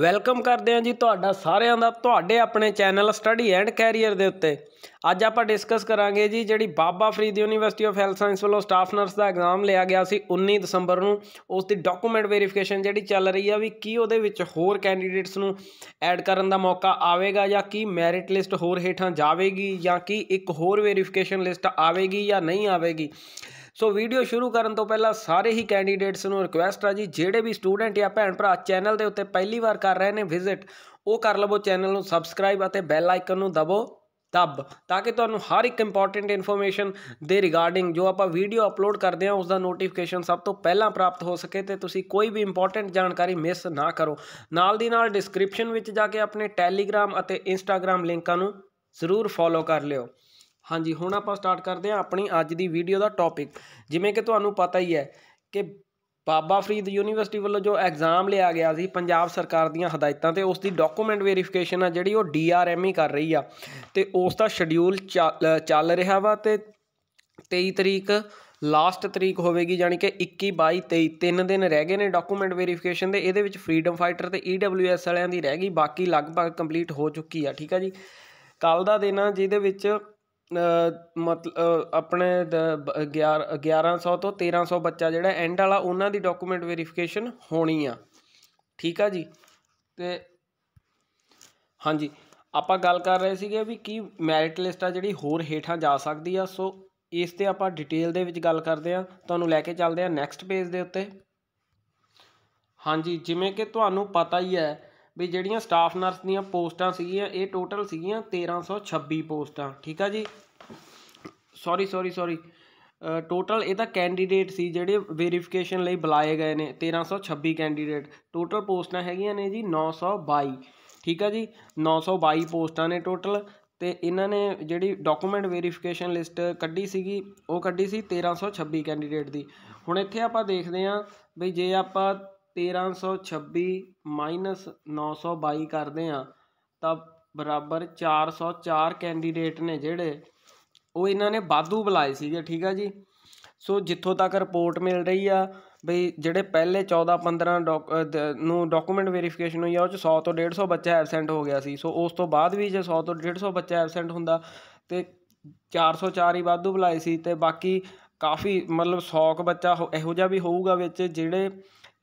welcome ਕਰਦੇ ਹਾਂ ਜੀ ਤੁਹਾਡਾ ਸਾਰਿਆਂ ਦਾ ਤੁਹਾਡੇ ਆਪਣੇ ਚੈਨਲ ਸਟੱਡੀ ਐਂਡ ਕੈਰੀਅਰ ਦੇ ਉੱਤੇ ਅੱਜ ਆਪਾਂ ਡਿਸਕਸ ਕਰਾਂਗੇ ਜੀ ਜਿਹੜੀ Baba Farid university of health science ਵੱਲੋਂ ਸਟਾਫ ਨਰਸ ਦਾ ਐਗਜ਼ਾਮ ਲਿਆ ਗਿਆ ਸੀ 19 ਦਸੰਬਰ ਨੂੰ ਉਸ ਦੀ ਡਾਕੂਮੈਂਟ ਵੈਰੀਫਿਕੇਸ਼ਨ ਜਿਹੜੀ ਚੱਲ ਰਹੀ ਆ ਵੀ ਕੀ ਉਹਦੇ ਵਿੱਚ ਹੋਰ ਕੈਂਡੀਡੇਟਸ ਨੂੰ ਐਡ ਕਰਨ ਦਾ ਮੌਕਾ ਆਵੇਗਾ ਜਾਂ ਕੀ ਮੈਰਿਟ ਲਿਸਟ ਹੋਰ ਹੇਠਾਂ ਜਾਵੇਗੀ ਜਾਂ ਕੀ ਇੱਕ ਹੋਰ ਵੈਰੀਫਿਕੇਸ਼ਨ ਲਿਸਟ ਆਵੇਗੀ ਜਾਂ ਨਹੀਂ ਆਵੇਗੀ ਸੋ ਵੀਡੀਓ ਸ਼ੁਰੂ ਕਰਨ ਤੋਂ ਪਹਿਲਾਂ ਸਾਰੇ ਹੀ ਕੈਂਡੀਡੇਟਸ ਨੂੰ ਰਿਕੁਐਸਟ ਆ ਜੀ ਜਿਹੜੇ ਵੀ ਸਟੂਡੈਂਟ ਜਾਂ ਭੈਣ ਭਰਾ ਚੈਨਲ ਦੇ ਉੱਤੇ ਪਹਿਲੀ ਵਾਰ ਕਰ ਰਹੇ ਨੇ ਵਿਜ਼ਿਟ ਉਹ ਕਰ ਲਵੋ ਚੈਨਲ ਨੂੰ ਸਬਸਕ੍ਰਾਈਬ ਅਤੇ ਬੈਲ ਆਈਕਨ ਨੂੰ ਦਬੋ ਤਬ ਤਾਂ ਕਿ ਤੁਹਾਨੂੰ ਹਰ ਇੱਕ ਇੰਪੋਰਟੈਂਟ ਇਨਫੋਰਮੇਸ਼ਨ ਦੇ ਰਿਗਾਰਡਿੰਗ ਜੋ ਆਪਾਂ ਵੀਡੀਓ ਅਪਲੋਡ ਕਰਦੇ ਹਾਂ ਉਸ ਦਾ ਨੋਟੀਫਿਕੇਸ਼ਨ ਸਭ ਤੋਂ ਪਹਿਲਾਂ ਪ੍ਰਾਪਤ ਹੋ ਸਕੇ ਤੇ ਤੁਸੀਂ ਕੋਈ ਵੀ ਇੰਪੋਰਟੈਂਟ ਜਾਣਕਾਰੀ ਮਿਸ ਨਾ ਕਰੋ ਨਾਲ ਦੀ ਨਾਲ ਡਿਸਕ੍ਰਿਪਸ਼ਨ ਵਿੱਚ ਜਾ ਕੇ ਆਪਣੇ ਟੈਲੀਗ੍ਰਾਮ ਅਤੇ ਇੰਸਟਾਗ੍ਰam ਲਿੰਕਾਂ ਨੂੰ ਜ਼ਰੂਰ ਫੋਲੋ ਕਰ ਲਿਓ ਹਾਂਜੀ ਹੁਣ ਆਪਾਂ ਸਟਾਰਟ ਕਰਦੇ ਹਾਂ ਆਪਣੀ ਅੱਜ ਦੀ ਵੀਡੀਓ ਦਾ ਟੌਪਿਕ ਜਿਵੇਂ ਕਿ ਤੁਹਾਨੂੰ ਪਤਾ ਹੀ ਹੈ ਕਿ ਬਾਬਾ ਫਰੀਦ ਯੂਨੀਵਰਸਿਟੀ ਵੱਲੋਂ ਜੋ ਐਗਜ਼ਾਮ ਲਿਆ ਗਿਆ ਸੀ ਪੰਜਾਬ ਸਰਕਾਰ ਦੀਆਂ ਹਦਾਇਤਾਂ ਤੇ ਉਸ ਦੀ ਡਾਕੂਮੈਂਟ ਵੈਰੀਫਿਕੇਸ਼ਨ ਆ ਜਿਹੜੀ ਉਹ ਡੀਆਰਐਮ ਹੀ e ਕਰ ਰਹੀ ਆ ਤੇ ਉਸ ਦਾ ਸ਼ਡਿਊਲ ਚੱਲ ਰਿਹਾ ਵਾ ਤੇ 23 ਤਰੀਕ ਲਾਸਟ ਤਰੀਕ ਹੋਵੇਗੀ ਯਾਨੀ ਕਿ 21 22 23 ਤਿੰਨ ਦਿਨ ਰਹਿ ਗਏ ਨੇ ਡਾਕੂਮੈਂਟ ਵੈਰੀਫਿਕੇਸ਼ਨ ਦੇ ਇਹਦੇ ਵਿੱਚ ਫਰੀडम ਫਾਈਟਰ ਤੇ ਈਡਬਲਯੂਐਸ e ਵਾਲਿਆਂ ਦੀ ਰਹਿ ਗਈ ਬਾਕੀ ਲਗਭਗ ਕੰਪਲੀਟ ਹੋ ਚੁੱਕੀ ਆ ਠੀਕ ਆ ਜੀ ਕੱਲ ਦਾ ਦਿਨ ਆ ਜਿਹਦੇ ਵਿੱਚ ਮਤਲਬ ਆਪਣੇ 11 1100 ਤੋਂ 1300 ਬੱਚਾ ਜਿਹੜਾ ਐਂਡ ਵਾਲਾ ਉਹਨਾਂ ਦੀ ਡਾਕੂਮੈਂਟ ਵੈਰੀਫਿਕੇਸ਼ਨ ਹੋਣੀ ਆ ਠੀਕ ਆ ਜੀ ਤੇ ਹਾਂਜੀ ਆਪਾਂ ਗੱਲ ਕਰ ਰਹੇ ਸੀਗੇ ਵੀ ਕੀ ਮੈਰਿਟ ਲਿਸਟ ਆ ਜਿਹੜੀ ਹੋਰ ਹੇਠਾਂ ਜਾ ਸਕਦੀ ਆ ਸੋ ਇਸ ਤੇ ਆਪਾਂ ਡਿਟੇਲ ਦੇ ਵਿੱਚ ਗੱਲ ਕਰਦੇ ਆ ਤੁਹਾਨੂੰ ਲੈ ਕੇ ਚੱਲਦੇ ਆ ਨੈਕਸਟ ਪੇਜ ਦੇ ਉੱਤੇ ਹਾਂਜੀ ਜਿਵੇਂ ਕਿ ਤੁਹਾਨੂੰ ਪਤਾ ਹੀ ਹੈ ਵੀ ਜਿਹੜੀਆਂ ਸਟਾਫ ਨਰਸ ਦੀਆਂ ਪੋਸਟਾਂ ਸੀਗੀਆਂ ਇਹ ਟੋਟਲ ਸੀਗੀਆਂ 1326 ਪੋਸਟਾਂ ਠੀਕ ਆ ਜੀ ਸੌਰੀ ਸੌਰੀ ਸੌਰੀ ਟੋਟਲ ਇਹਦਾ ਕੈਂਡੀਡੇਟ ਸੀ ਜਿਹੜੇ ਵੈਰੀਫਿਕੇਸ਼ਨ ਲਈ ਬੁਲਾਏ ਗਏ ਨੇ 1326 ਕੈਂਡੀਡੇਟ ਟੋਟਲ ਪੋਸਟਾਂ ਹੈਗੀਆਂ ਨੇ ਜੀ 922 ਠੀਕ ਆ ਜੀ 922 ਪੋਸਟਾਂ ਨੇ ਟੋਟਲ ਤੇ ਇਹਨਾਂ ਨੇ ਜਿਹੜੀ ਡਾਕੂਮੈਂਟ ਵੈਰੀਫਿਕੇਸ਼ਨ ਲਿਸਟ ਕੱਢੀ ਸੀਗੀ ਉਹ ਕੱਢੀ ਸੀ 1326 ਕੈਂਡੀਡੇਟ ਦੀ ਹੁਣ ਇੱਥੇ ਆਪਾਂ ਦੇਖਦੇ ਆਂ ਵੀ ਜੇ ਆਪਾਂ 1326 ਮਾਈਨਸ 922 ਕਰਦੇ ਆ ਤਾਂ ਬਰਾਬਰ 404 ਕੈਂਡੀਡੇਟ ਨੇ ਜਿਹੜੇ ਉਹ ਇਹਨਾਂ ਨੇ ਬਾਦੂ ਬੁਲਾਏ ਸੀਗੇ ਠੀਕ ਆ ਜੀ ਸੋ ਜਿੱਥੋਂ ਤੱਕ ਰਿਪੋਰਟ ਮਿਲ ਰਹੀ ਆ ਬਈ ਜਿਹੜੇ ਪਹਿਲੇ 14 15 ਨੂੰ ਡਾਕੂਮੈਂਟ ਵੈਰੀਫਿਕੇਸ਼ਨ ਹੋਈ ਆ ਉਹ ਚ 100 ਤੋਂ 150 ਬੱਚਾ ਐਬਸੈਂਟ ਹੋ ਗਿਆ ਸੀ ਸੋ ਉਸ ਤੋਂ ਬਾਅਦ ਵੀ ਜੇ 100 ਤੋਂ 150 ਬੱਚਾ ਐਬਸੈਂਟ ਹੁੰਦਾ ਤੇ 404 ਹੀ ਬਾਦੂ ਬੁਲਾਏ ਸੀ ਤੇ ਬਾਕੀ ਕਾਫੀ ਮਤਲਬ 100 ਕ ਬੱਚਾ ਇਹੋ ਜਿਹਾ ਵੀ ਹੋਊਗਾ ਵਿੱਚ ਜਿਹੜੇ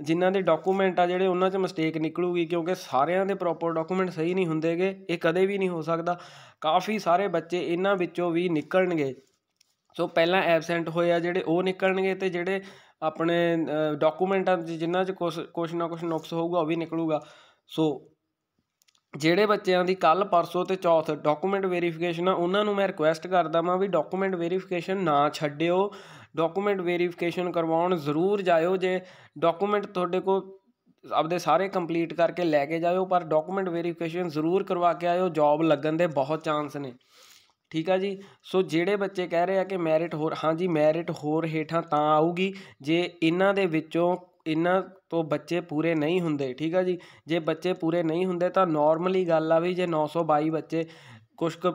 ਜਿਨ੍ਹਾਂ ਦੇ ਡਾਕੂਮੈਂਟ ਆ ਜਿਹੜੇ ਉਹਨਾਂ 'ਚ ਮਿਸਟੇਕ ਨਿਕਲੂਗੀ ਕਿਉਂਕਿ ਸਾਰਿਆਂ ਦੇ ਪ੍ਰੋਪਰ ਡਾਕੂਮੈਂਟ ਸਹੀ ਨਹੀਂ ਹੁੰਦੇਗੇ ਇਹ ਕਦੇ ਵੀ ਨਹੀਂ ਹੋ ਸਕਦਾ ਕਾਫੀ ਸਾਰੇ ਬੱਚੇ ਇਹਨਾਂ ਵਿੱਚੋਂ ਵੀ ਨਿਕਲਣਗੇ ਸੋ ਪਹਿਲਾਂ ਐਬਸੈਂਟ ਹੋਏ ਆ ਜਿਹੜੇ ਉਹ ਨਿਕਲਣਗੇ ਤੇ ਜਿਹੜੇ ਆਪਣੇ ਡਾਕੂਮੈਂਟਾਂ 'ਚ ਜਿਨ੍ਹਾਂ 'ਚ ਕੁਝ ਨਾ ਕੁਝ ਨੁਕਸ ਹੋਊਗਾ ਉਹ ਵੀ ਨਿਕਲੂਗਾ ਸੋ ਜਿਹੜੇ ਬੱਚਿਆਂ ਦੀ ਕੱਲ ਪਰਸੋਂ ਤੇ ਚੌਥ ਡਾਕੂਮੈਂਟ ਵੈਰੀਫਿਕੇਸ਼ਨ ਆ ਉਹਨਾਂ ਨੂੰ ਮੈਂ ਰਿਕੁਐਸਟ ਕਰਦਾ ਮਾਂ ਵੀ ਡਾਕੂਮੈਂਟ ਵੈਰੀਫਿਕੇਸ਼ਨ ਨਾ ਛੱਡਿਓ ਡਾਕੂਮੈਂਟ ਵੈਰੀਫਿਕੇਸ਼ਨ ਕਰਵਾਉਣ ਜ਼ਰੂਰ ਜਾਇਓ ਜੇ ਡਾਕੂਮੈਂਟ ਤੁਹਾਡੇ ਕੋਲ ਆਪਦੇ ਸਾਰੇ ਕੰਪਲੀਟ ਕਰਕੇ ਲੈ ਕੇ ਜਾਇਓ ਪਰ ਡਾਕੂਮੈਂਟ ਵੈਰੀਫਿਕੇਸ਼ਨ ਜ਼ਰੂਰ ਕਰਵਾ ਕੇ ਆਇਓ ਜੌਬ ਲੱਗਣ ਦੇ ਬਹੁਤ ਚਾਂਸ ਨੇ ਠੀਕ ਆ ਜੀ ਸੋ ਜਿਹੜੇ ਬੱਚੇ ਕਹਿ ਰਹੇ ਆ ਕਿ ਮੈਰਿਟ ਹੋਰ ਹਾਂਜੀ ਮੈਰਿਟ ਹੋਰ ਹੇਠਾਂ ਤਾਂ ਆਊਗੀ ਜੇ ਇਹਨਾਂ ਦੇ ਵਿੱਚੋਂ ਇਹਨਾਂ ਤੋਂ ਬੱਚੇ ਪੂਰੇ ਨਹੀਂ ਹੁੰਦੇ ਠੀਕ ਆ ਜੀ ਜੇ ਬੱਚੇ ਪੂਰੇ ਨਹੀਂ ਹੁੰਦੇ ਤਾਂ ਨਾਰਮਲੀ ਗੱਲ ਆ ਵੀ ਜੇ 922 ਬੱਚੇ ਕੁਝ ਕੁ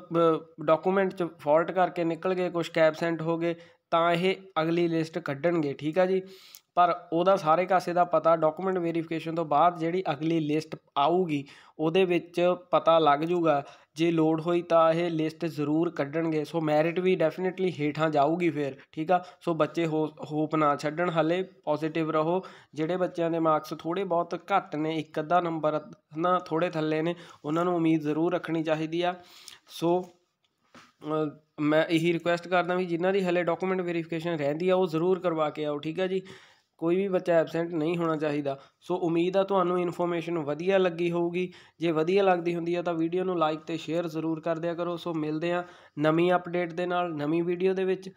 ਡਾਕੂਮੈਂਟ 'ਚ ਫਾਲਟ ਕਰਕੇ ਨਿਕਲ ਗਏ ਕੁਝ ਕੈਬਸੈਂਟ ਹੋ ਗਏ ਤਾਂ ਇਹ ਅਗਲੀ ਲਿਸਟ ਕੱਢਣਗੇ ਠੀਕ ਆ ਜੀ ਪਰ ਉਹਦਾ ਸਾਰੇ ਕਾਸੇ ਦਾ ਪਤਾ ਡਾਕੂਮੈਂਟ ਵੈਰੀਫਿਕੇਸ਼ਨ ਤੋਂ ਬਾਅਦ ਜਿਹੜੀ ਅਗਲੀ ਲਿਸਟ ਆਊਗੀ ਉਹਦੇ ਵਿੱਚ ਪਤਾ ਲੱਗ ਜਾਊਗਾ ਜੇ ਲੋਡ ਹੋਈ ਤਾਂ ਇਹ ਲਿਸਟ ਜ਼ਰੂਰ ਕੱਢਣਗੇ ਸੋ ਮੈਰਿਟ ਵੀ ਡੈਫੀਨਿਟਲੀ ਹੇਠਾਂ ਜਾਊਗੀ ਫਿਰ ਠੀਕ ਆ ਸੋ ਬੱਚੇ ਹੋਪ ਨਾ ਛੱਡਣ ਹਲੇ ਪੋਜ਼ਿਟਿਵ ਰਹੋ ਜਿਹੜੇ ਬੱਚਿਆਂ ਦੇ ਮਾਰਕਸ ਥੋੜੇ ਬਹੁਤ ਘੱਟ ਨੇ ਇੱਕ ਅੱਧਾ ਨੰਬਰ ਨਾ ਥੋੜੇ ਥੱਲੇ ਨੇ ਉਹਨਾਂ ਨੂੰ ਉਮੀਦ ਜ਼ਰੂਰ ਰੱਖਣੀ ਚਾਹੀਦੀ ਆ ਸੋ ਮੈਂ ਇਹੀ ਰਿਕੁਐਸਟ ਕਰਦਾ ਵੀ ਜਿਨ੍ਹਾਂ ਦੀ ਹਲੇ ਡਾਕੂਮੈਂਟ ਵੈਰੀਫਿਕੇਸ਼ਨ ਰਹਿੰਦੀ ਆ ਉਹ ਜ਼ਰੂਰ ਕਰਵਾ ਕੇ ਆਓ ਠੀਕ ਆ ਜੀ ਕੋਈ ਵੀ ਬੱਚਾ ਐਬਸੈਂਟ ਨਹੀਂ ਹੋਣਾ ਚਾਹੀਦਾ ਸੋ ਉਮੀਦ ਆ ਤੁਹਾਨੂੰ ਇਨਫੋਰਮੇਸ਼ਨ ਵਧੀਆ ਲੱਗੀ ਹੋਊਗੀ ਜੇ ਵਧੀਆ ਲੱਗਦੀ ਹੁੰਦੀ ਆ ਤਾਂ ਵੀਡੀਓ ਨੂੰ ਲਾਈਕ ਤੇ ਸ਼ੇਅਰ ਜ਼ਰੂਰ ਕਰ ਦਿਆ ਕਰੋ ਸੋ ਮਿਲਦੇ ਆ ਨਵੀਂ ਅਪਡੇਟ ਦੇ ਨਾਲ ਨਵੀਂ ਵੀਡੀਓ ਦੇ ਵਿੱਚ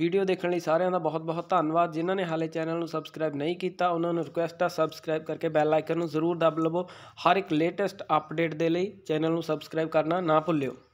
ਵੀਡੀਓ ਦੇਖਣ ਲਈ ਸਾਰਿਆਂ ਦਾ ਬਹੁਤ-ਬਹੁਤ ਧੰਨਵਾਦ ਜਿਨ੍ਹਾਂ ਨੇ ਹਾਲੇ ਚੈਨਲ ਨੂੰ ਸਬਸਕ੍ਰਾਈਬ ਨਹੀਂ ਕੀਤਾ ਉਹਨਾਂ ਨੂੰ ਰਿਕੁਐਸਟ ਆ ਸਬਸਕ੍ਰਾਈਬ ਕਰਕੇ ਬੈਲ ਆਈਕਨ ਨੂੰ ਜ਼ਰੂਰ ਦਬ ਲਵੋ ਹਰ ਇੱਕ ਲੇਟੈਸਟ ਅਪਡੇਟ ਦੇ ਲਈ ਚੈਨਲ ਨੂੰ ਸਬਸਕ੍ਰਾਈਬ ਕਰਨਾ ਨਾ ਭੁੱਲਿਓ